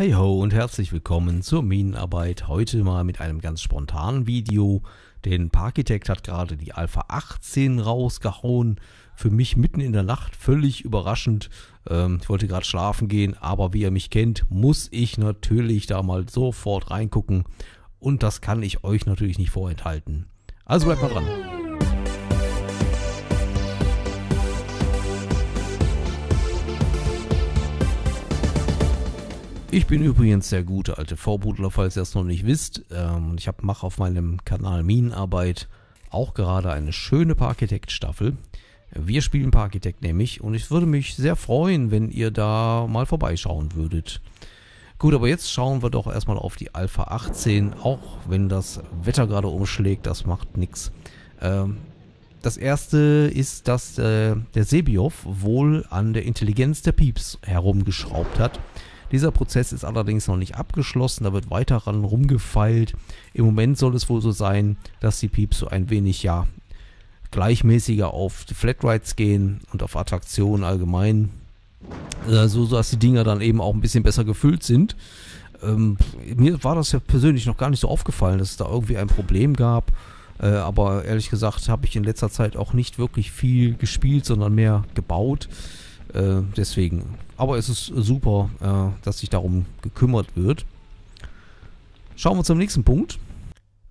Hey ho und herzlich willkommen zur Minenarbeit. Heute mal mit einem ganz spontanen Video, denn Parkitect hat gerade die Alpha 18 rausgehauen. Für mich mitten in der Nacht völlig überraschend. Ähm, ich wollte gerade schlafen gehen, aber wie ihr mich kennt, muss ich natürlich da mal sofort reingucken. Und das kann ich euch natürlich nicht vorenthalten. Also bleibt mal dran. Ich bin übrigens der gute alte Vorbudler, falls ihr es noch nicht wisst. Ähm, ich mache auf meinem Kanal Minenarbeit auch gerade eine schöne Parkitekt-Staffel. Wir spielen Parkitekt nämlich und ich würde mich sehr freuen, wenn ihr da mal vorbeischauen würdet. Gut, aber jetzt schauen wir doch erstmal auf die Alpha 18, auch wenn das Wetter gerade umschlägt, das macht nichts. Ähm, das erste ist, dass äh, der Sebiov wohl an der Intelligenz der Pieps herumgeschraubt hat. Dieser Prozess ist allerdings noch nicht abgeschlossen, da wird weiter ran rumgefeilt. Im Moment soll es wohl so sein, dass die Pieps so ein wenig, ja, gleichmäßiger auf die Flatrides gehen und auf Attraktionen allgemein. Äh, so, dass die Dinger dann eben auch ein bisschen besser gefüllt sind. Ähm, mir war das ja persönlich noch gar nicht so aufgefallen, dass es da irgendwie ein Problem gab. Äh, aber ehrlich gesagt habe ich in letzter Zeit auch nicht wirklich viel gespielt, sondern mehr gebaut. Äh, deswegen. Aber es ist super, äh, dass sich darum gekümmert wird. Schauen wir zum nächsten Punkt.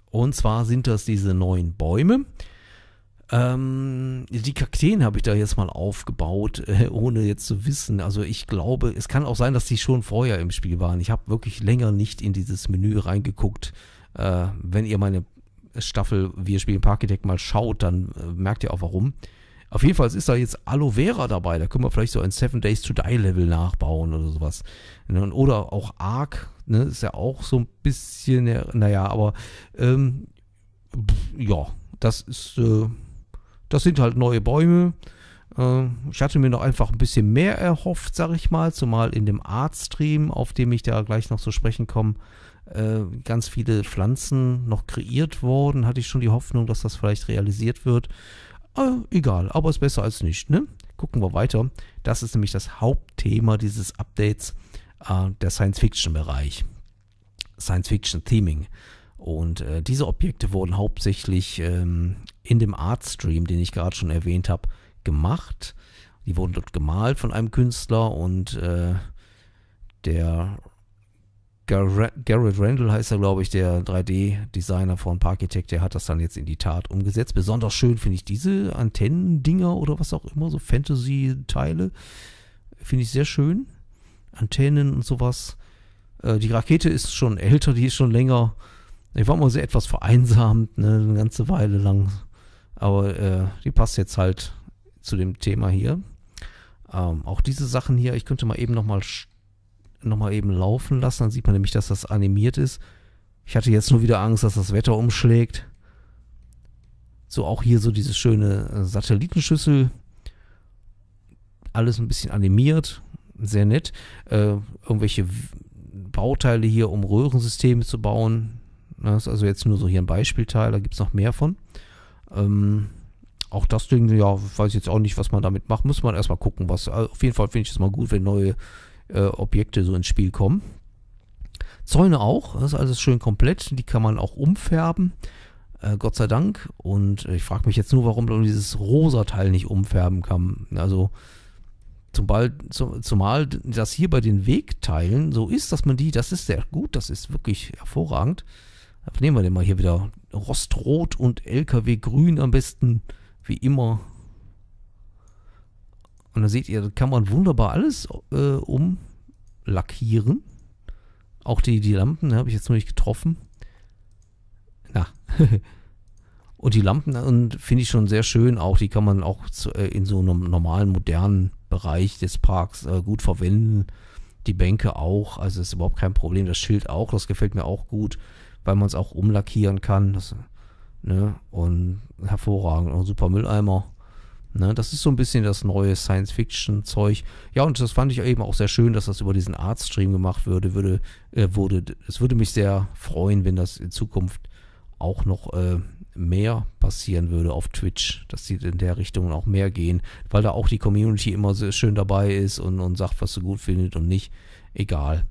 Und zwar sind das diese neuen Bäume. Ähm, die Kakteen habe ich da jetzt mal aufgebaut, äh, ohne jetzt zu wissen. Also ich glaube, es kann auch sein, dass die schon vorher im Spiel waren. Ich habe wirklich länger nicht in dieses Menü reingeguckt. Äh, wenn ihr meine Staffel Wir spielen Parkdeck mal schaut, dann äh, merkt ihr auch warum. Auf jeden Fall ist da jetzt Aloe Vera dabei. Da können wir vielleicht so ein Seven Days to Die Level nachbauen oder sowas. Ne, oder auch Ark, ne? Ist ja auch so ein bisschen, naja, aber ähm, ja, das ist, äh, das sind halt neue Bäume. Ähm, ich hatte mir noch einfach ein bisschen mehr erhofft, sag ich mal, zumal in dem Art-Stream, auf dem ich da gleich noch zu sprechen komme, äh, ganz viele Pflanzen noch kreiert wurden. Hatte ich schon die Hoffnung, dass das vielleicht realisiert wird. Ah, egal, aber ist besser als nicht. Ne? Gucken wir weiter. Das ist nämlich das Hauptthema dieses Updates, äh, der Science-Fiction-Bereich. Science-Fiction-Theming. Und äh, diese Objekte wurden hauptsächlich ähm, in dem Artstream, den ich gerade schon erwähnt habe, gemacht. Die wurden dort gemalt von einem Künstler und äh, der Garrett Randall heißt er, glaube ich, der 3D-Designer von Parkitect, der hat das dann jetzt in die Tat umgesetzt. Besonders schön finde ich diese Antennendinger oder was auch immer, so Fantasy-Teile. Finde ich sehr schön. Antennen und sowas. Äh, die Rakete ist schon älter, die ist schon länger. Ich war mal sehr etwas vereinsamt, ne, eine ganze Weile lang. Aber äh, die passt jetzt halt zu dem Thema hier. Ähm, auch diese Sachen hier, ich könnte mal eben nochmal nochmal eben laufen lassen. Dann sieht man nämlich, dass das animiert ist. Ich hatte jetzt nur wieder Angst, dass das Wetter umschlägt. So auch hier so diese schöne äh, Satellitenschüssel. Alles ein bisschen animiert. Sehr nett. Äh, irgendwelche Bauteile hier, um Röhrensysteme zu bauen. Das ne, ist also jetzt nur so hier ein Beispielteil. Da gibt es noch mehr von. Ähm, auch das Ding, ja, weiß ich jetzt auch nicht, was man damit macht. Muss man erstmal gucken, was. Also auf jeden Fall finde ich es mal gut, wenn neue äh, Objekte so ins Spiel kommen. Zäune auch, das ist alles schön komplett, die kann man auch umfärben. Äh, Gott sei Dank. Und ich frage mich jetzt nur, warum man dieses rosa Teil nicht umfärben kann. Also zumal, zumal das hier bei den Wegteilen so ist, dass man die, das ist sehr gut, das ist wirklich hervorragend. Nehmen wir den mal hier wieder Rostrot und LKW Grün am besten, wie immer und da seht ihr, da kann man wunderbar alles äh, umlackieren. Auch die, die Lampen, ne, habe ich jetzt noch nicht getroffen. Na. und die Lampen finde ich schon sehr schön. Auch die kann man auch zu, äh, in so einem normalen, modernen Bereich des Parks äh, gut verwenden. Die Bänke auch. Also ist überhaupt kein Problem. Das Schild auch. Das gefällt mir auch gut, weil man es auch umlackieren kann. Das, ne? Und hervorragend. Und super Mülleimer Ne, das ist so ein bisschen das neue Science-Fiction-Zeug. Ja, und das fand ich eben auch sehr schön, dass das über diesen Art-Stream gemacht würde, würde, äh, wurde. Es würde mich sehr freuen, wenn das in Zukunft auch noch äh, mehr passieren würde auf Twitch, dass die in der Richtung auch mehr gehen, weil da auch die Community immer so schön dabei ist und, und sagt, was sie gut findet und nicht. Egal.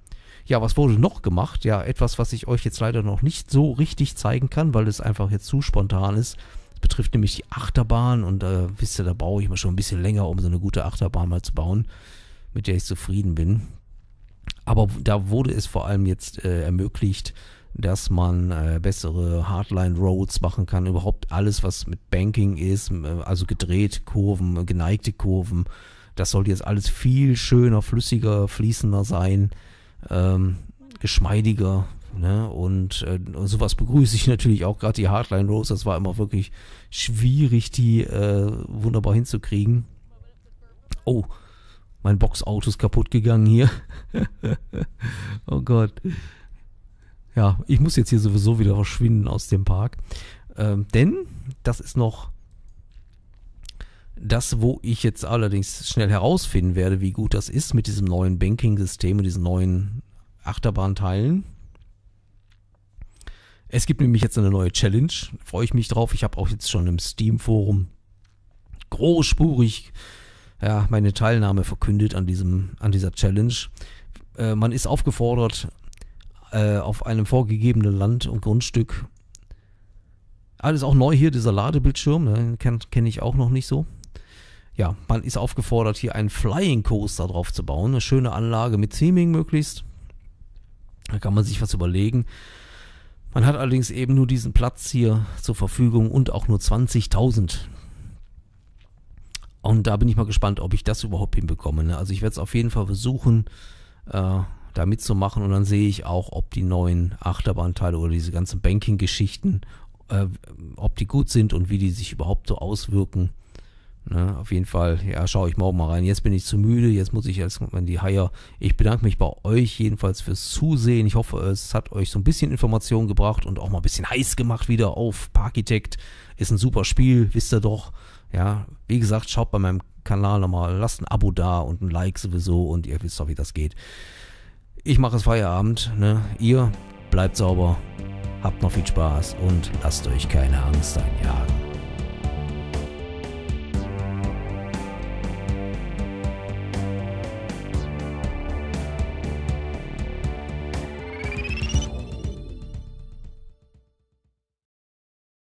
Ja, was wurde noch gemacht? Ja, etwas, was ich euch jetzt leider noch nicht so richtig zeigen kann, weil es einfach jetzt zu spontan ist. Das betrifft nämlich die Achterbahn und äh, wisst ihr, da baue ich mir schon ein bisschen länger, um so eine gute Achterbahn mal zu bauen, mit der ich zufrieden bin. Aber da wurde es vor allem jetzt äh, ermöglicht, dass man äh, bessere Hardline Roads machen kann, überhaupt alles, was mit Banking ist, äh, also gedreht Kurven, geneigte Kurven, das soll jetzt alles viel schöner, flüssiger, fließender sein, ähm, geschmeidiger, Ne? Und, äh, und sowas begrüße ich natürlich auch gerade die Hardline Rose. Das war immer wirklich schwierig, die äh, wunderbar hinzukriegen. Oh, mein Boxauto ist kaputt gegangen hier. oh Gott. Ja, ich muss jetzt hier sowieso wieder verschwinden aus dem Park. Ähm, denn das ist noch das, wo ich jetzt allerdings schnell herausfinden werde, wie gut das ist mit diesem neuen Banking-System und diesen neuen Achterbahnteilen. Es gibt nämlich jetzt eine neue Challenge, freue ich mich drauf. Ich habe auch jetzt schon im Steam-Forum großspurig ja, meine Teilnahme verkündet an, diesem, an dieser Challenge. Äh, man ist aufgefordert, äh, auf einem vorgegebenen Land und Grundstück. Alles auch neu hier, dieser Ladebildschirm, ne, kenne kenn ich auch noch nicht so. Ja, man ist aufgefordert, hier einen Flying Coaster drauf zu bauen. Eine schöne Anlage mit Theming möglichst. Da kann man sich was überlegen. Man hat allerdings eben nur diesen Platz hier zur Verfügung und auch nur 20.000. Und da bin ich mal gespannt, ob ich das überhaupt hinbekomme. Ne? Also ich werde es auf jeden Fall versuchen, äh, da mitzumachen. Und dann sehe ich auch, ob die neuen Achterbahnteile oder diese ganzen Banking-Geschichten, äh, ob die gut sind und wie die sich überhaupt so auswirken. Ne, auf jeden Fall, ja, schaue ich morgen mal rein. Jetzt bin ich zu müde, jetzt muss ich jetzt in die Haie. Ich bedanke mich bei euch jedenfalls fürs Zusehen. Ich hoffe, es hat euch so ein bisschen Informationen gebracht und auch mal ein bisschen heiß gemacht wieder auf Parkitect. Ist ein super Spiel, wisst ihr doch. Ja, wie gesagt, schaut bei meinem Kanal nochmal, lasst ein Abo da und ein Like sowieso und ihr wisst doch, wie das geht. Ich mache es Feierabend, ne? Ihr bleibt sauber, habt noch viel Spaß und lasst euch keine Angst einjagen.